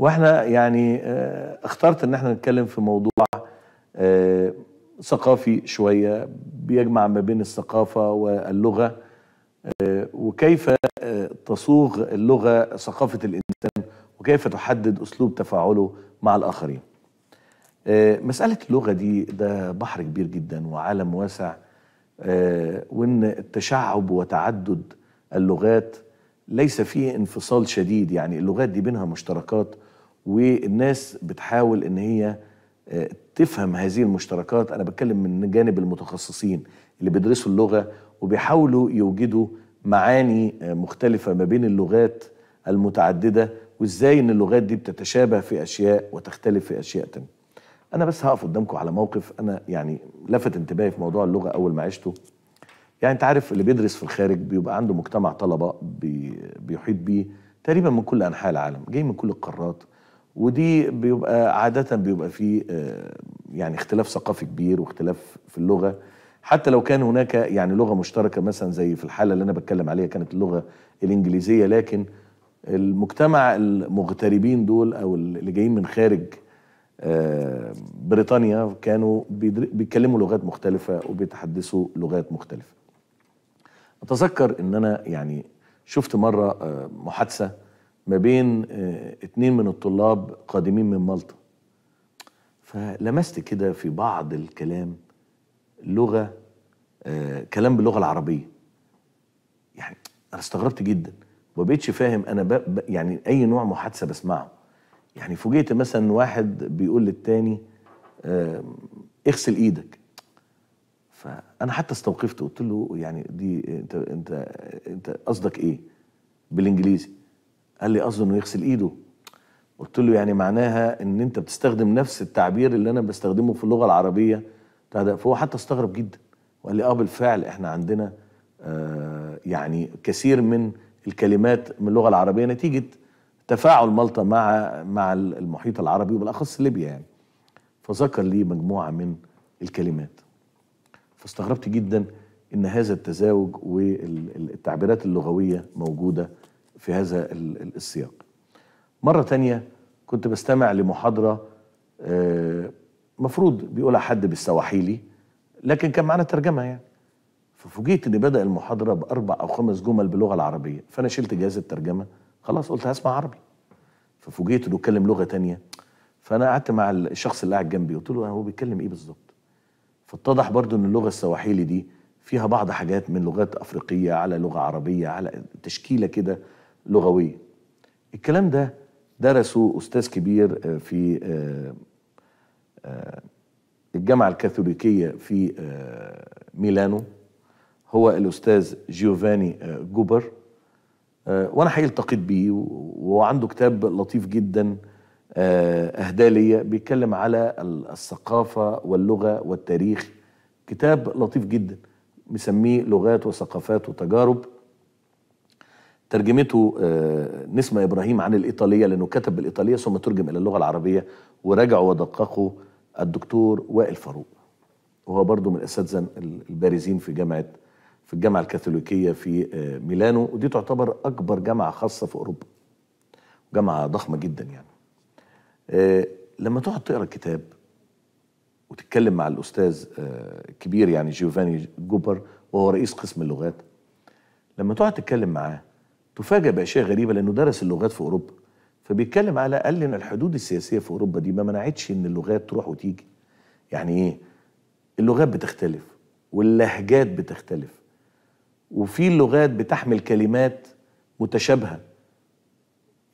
واحنا يعني آه، اخترت ان احنا نتكلم في موضوع آه، ثقافي شويه بيجمع ما بين الثقافه واللغه آه، وكيف تصوغ اللغه ثقافه الانسان وكيف تحدد اسلوب تفاعله مع الاخرين. مساله اللغه دي ده بحر كبير جدا وعالم واسع وان التشعب وتعدد اللغات ليس فيه انفصال شديد يعني اللغات دي بينها مشتركات والناس بتحاول ان هي آه، تفهم هذه المشتركات انا بتكلم من جانب المتخصصين اللي بيدرسوا اللغه وبيحاولوا يوجدوا معاني آه، مختلفه ما بين اللغات المتعدده وازاي ان اللغات دي بتتشابه في اشياء وتختلف في اشياء تانية انا بس هقف قدامكم على موقف انا يعني لفت انتباهي في موضوع اللغه اول ما عشته يعني انت عارف اللي بيدرس في الخارج بيبقى عنده مجتمع طلبه بيحيط بيه تقريبا من كل انحاء العالم جاي من كل القارات ودي بيبقى عادة بيبقى فيه آه، يعني اختلاف ثقافي كبير واختلاف في اللغة حتى لو كان هناك يعني لغة مشتركة مثلا زي في الحالة اللي أنا بتكلم عليها كانت اللغة الإنجليزية لكن المجتمع المغتربين دول أو اللي جايين من خارج آه، بريطانيا كانوا بيتكلموا لغات مختلفة وبيتحدثوا لغات مختلفة أتذكر إن أنا يعني شفت مرة آه، محادثة ما بين آه، اتنين من الطلاب قادمين من مالطا فلمست كده في بعض الكلام لغة آه، كلام باللغة العربية يعني أنا استغربت جدا وبقيتش فاهم أنا ب... يعني أي نوع محادثة بسمعه يعني فوجئت مثلا واحد بيقول للتاني آه، اغسل ايدك فأنا حتى استوقفت قلت له يعني دي أنت أنت أنت قصدك إيه بالإنجليزي قال لي قصده انه يغسل ايده قلت له يعني معناها ان انت بتستخدم نفس التعبير اللي انا بستخدمه في اللغه العربيه فهو حتى استغرب جدا وقال لي اه بالفعل احنا عندنا آه يعني كثير من الكلمات من اللغه العربيه نتيجه تفاعل مالطا مع مع المحيط العربي وبالاخص ليبيا يعني فذكر لي مجموعه من الكلمات فاستغربت جدا ان هذا التزاوج والتعبيرات اللغويه موجوده في هذا السياق مرة تانية كنت بستمع لمحاضرة آه، مفروض بيقولها حد بالسواحيلي لكن كان معانا ترجمة يعني ففوجئت ان بدأ المحاضرة بأربع أو خمس جمل باللغة العربية فأنا شلت جهاز الترجمة خلاص قلت هسمع عربي ففوجئت انه اتكلم لغة تانية فأنا قعدت مع الشخص اللي قاعد جنبي قلت له هو بيتكلم إيه بالظبط فاتضح برضو ان اللغة السواحيلي دي فيها بعض حاجات من لغات أفريقية على لغة عربية على تشكيلة كده لغوية الكلام ده درسه أستاذ كبير آه، في آه، آه، الجامعة الكاثوليكية في ميلانو هو الأستاذ جيوفاني جوبر وأنا حقيقي التقيت بيه وعنده كتاب لطيف جدا أهدالية ليا بيتكلم على الثقافة واللغة والتاريخ كتاب لطيف جدا مسميه لغات وثقافات وتجارب ترجمته آه، نسمة إبراهيم عن الإيطالية لأنه كتب بالإيطالية ثم ترجم إلى اللغة العربية ورجع ودققوا الدكتور وائل فاروق وهو برضه من الأساتذة البارزين في جامعة في الجامعة الكاثوليكية في آه، ميلانو ودي تعتبر أكبر جامعة خاصة في أوروبا جامعة ضخمة جدا يعني آه، لما تقعد تقرا الكتاب وتتكلم مع الأستاذ الكبير يعني جيوفاني جوبر وهو رئيس قسم اللغات لما تقعد تتكلم معاه تفاجأ بأشياء غريبة لأنه درس اللغات في أوروبا فبيتكلم على قال إن الحدود السياسية في أوروبا دي ما منعتش إن اللغات تروح وتيجي يعني إيه اللغات بتختلف واللهجات بتختلف وفي لغات بتحمل كلمات متشابهه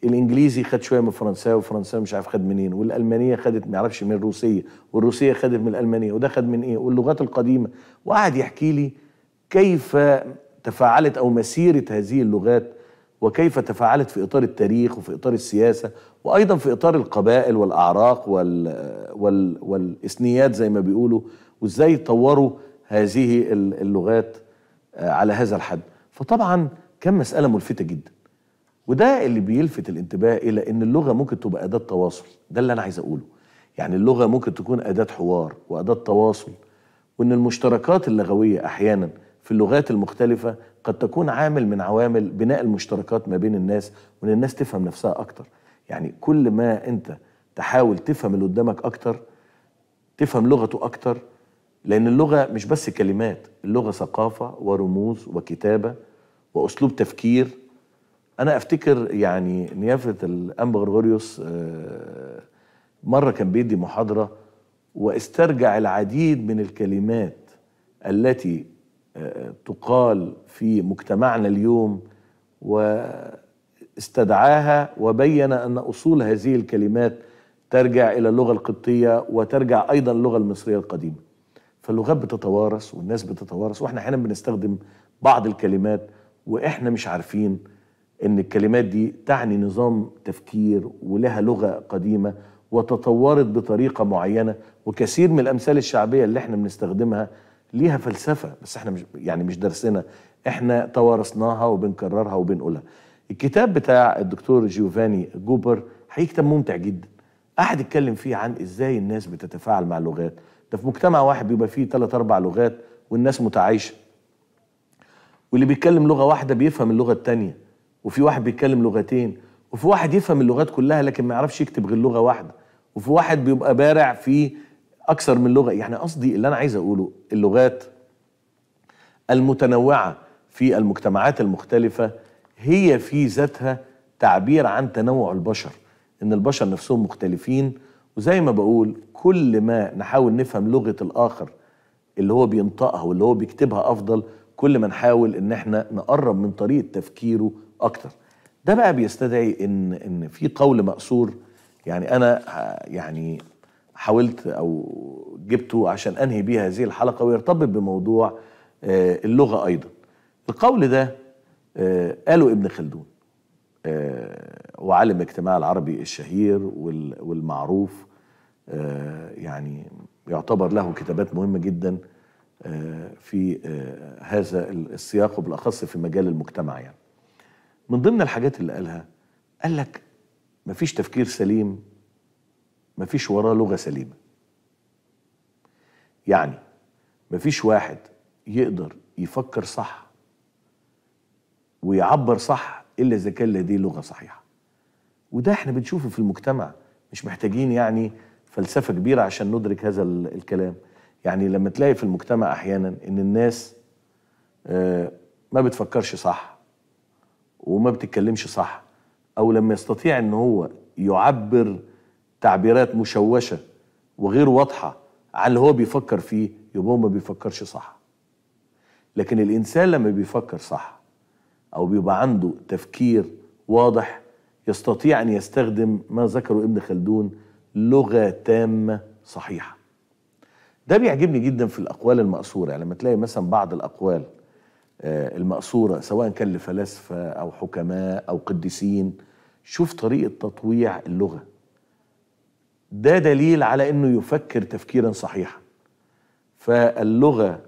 الانجليزي خد شويه من الفرنساوي والفرنساوي مش عارف خد منين والالمانيه خدت ما يعرفش من الروسيه والروسيه خدت من الالمانيه وده خد من ايه واللغات القديمه وقعد يحكي لي كيف تفاعلت او مسيره هذه اللغات وكيف تفاعلت في إطار التاريخ وفي إطار السياسة وأيضا في إطار القبائل والأعراق وال وال والإثنيات زي ما بيقولوا وإزاي طوروا هذه اللغات آه، على هذا الحد فطبعا كان مسألة ملفتة جدا وده اللي بيلفت الانتباه إلى أن اللغة ممكن تبقى أداة تواصل ده اللي أنا عايز أقوله يعني اللغة ممكن تكون أداة حوار وأداة تواصل وأن المشتركات اللغوية أحيانا في اللغات المختلفة قد تكون عامل من عوامل بناء المشتركات ما بين الناس وان الناس تفهم نفسها اكتر يعني كل ما انت تحاول تفهم اللي قدامك اكتر تفهم لغته اكتر لان اللغة مش بس كلمات اللغة ثقافة ورموز وكتابة واسلوب تفكير انا افتكر يعني نيافة الانبا غرغوريوس آه، مرة كان بيدي محاضرة واسترجع العديد من الكلمات التي تقال في مجتمعنا اليوم واستدعاها وبين ان اصول هذه الكلمات ترجع الى اللغه القبطيه وترجع ايضا اللغه المصريه القديمه. فاللغات بتتوارث والناس بتتوارث واحنا احيانا بنستخدم بعض الكلمات واحنا مش عارفين ان الكلمات دي تعني نظام تفكير ولها لغه قديمه وتطورت بطريقه معينه وكثير من الامثال الشعبيه اللي احنا بنستخدمها ليها فلسفه بس احنا مش يعني مش درسنا احنا توارثناها وبنكررها وبنقولها الكتاب بتاع الدكتور جيوفاني جوبر حقيقي كتاب ممتع جدا قعد اتكلم فيه عن ازاي الناس بتتفاعل مع اللغات ده في مجتمع واحد بيبقى فيه ثلاث اربع لغات والناس متعايشه واللي بيتكلم لغه واحده بيفهم اللغه الثانيه وفي واحد بيتكلم لغتين وفي واحد يفهم اللغات كلها لكن ما يعرفش يكتب غير لغه واحده وفي واحد بيبقى بارع في اكثر من لغه يعني قصدي اللي انا عايز اقوله اللغات المتنوعه في المجتمعات المختلفه هي في ذاتها تعبير عن تنوع البشر ان البشر نفسهم مختلفين وزي ما بقول كل ما نحاول نفهم لغه الاخر اللي هو بينطقها واللي هو بيكتبها افضل كل ما نحاول ان احنا نقرب من طريقه تفكيره اكتر ده بقى بيستدعي ان ان في قول مأثور يعني انا يعني حاولت او جبته عشان انهي بيه هذه الحلقه ويرتبط بموضوع آه، اللغه ايضا القول ده آه، قاله ابن خلدون آه، وعالم الاجتماع العربي الشهير والمعروف يعني يعتبر له كتابات مهمه جدا في هذا السياق وبالاخص في مجال المجتمع يعني من ضمن الحاجات اللي قالها قال لك مفيش تفكير سليم مفيش وراه لغه سليمه يعني مفيش واحد يقدر يفكر صح ويعبر صح الا اذا كان لديه لغه صحيحه وده احنا بنشوفه في المجتمع مش محتاجين يعني فلسفه كبيره عشان ندرك هذا الكلام يعني لما تلاقي في المجتمع احيانا ان الناس آه، ما بتفكرش صح وما بتتكلمش صح او لما يستطيع ان هو يعبر تعبيرات مشوشه وغير واضحه على اللي هو بيفكر فيه يبقى ما بيفكرش صح لكن الانسان لما بيفكر صح او بيبقى عنده تفكير واضح يستطيع ان يستخدم ما ذكره ابن خلدون لغه تامه صحيحه ده بيعجبني جدا في الاقوال المأثوره يعني لما تلاقي مثلا بعض الاقوال آه، المأثورة سواء كان لفلاسفة أو حكماء أو قديسين شوف طريقة تطويع اللغة ده دليل على انه يفكر تفكيرا صحيحا فاللغه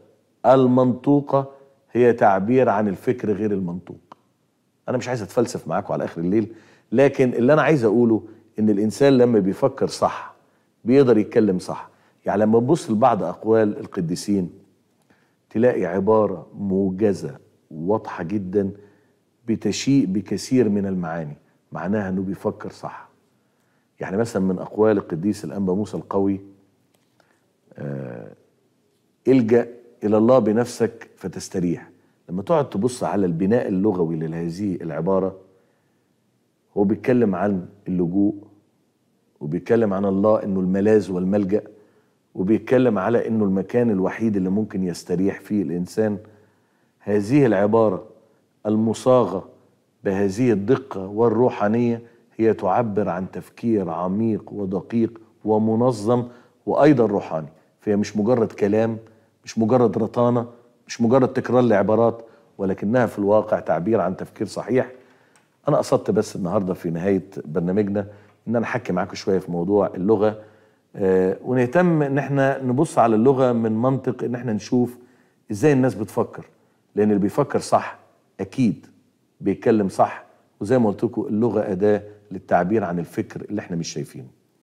المنطوقه هي تعبير عن الفكر غير المنطوق انا مش عايز اتفلسف معاكم على اخر الليل لكن اللي انا عايز اقوله ان الانسان لما بيفكر صح بيقدر يتكلم صح يعني لما تبص لبعض اقوال القديسين تلاقي عباره موجزه واضحه جدا بتشيء بكثير من المعاني معناها انه بيفكر صح يعني مثلا من أقوال القديس الأنبا موسى القوي آه، الجأ إلى الله بنفسك فتستريح لما تقعد تبص على البناء اللغوي لهذه العبارة هو بيتكلم عن اللجوء وبيتكلم عن الله انه الملاذ والملجأ وبيتكلم على انه المكان الوحيد اللي ممكن يستريح فيه الانسان هذه العبارة المصاغة بهذه الدقة والروحانية هي تعبر عن تفكير عميق ودقيق ومنظم وايضا روحاني فهي مش مجرد كلام مش مجرد رطانه مش مجرد تكرار لعبارات ولكنها في الواقع تعبير عن تفكير صحيح انا قصدت بس النهارده في نهايه برنامجنا ان انا احكي معاكم شويه في موضوع اللغه آه، ونهتم ان احنا نبص على اللغه من منطق ان احنا نشوف ازاي الناس بتفكر لان اللي بيفكر صح اكيد بيتكلم صح وزي ما قلت لكم اللغه اداه للتعبير عن الفكر اللي احنا مش شايفينه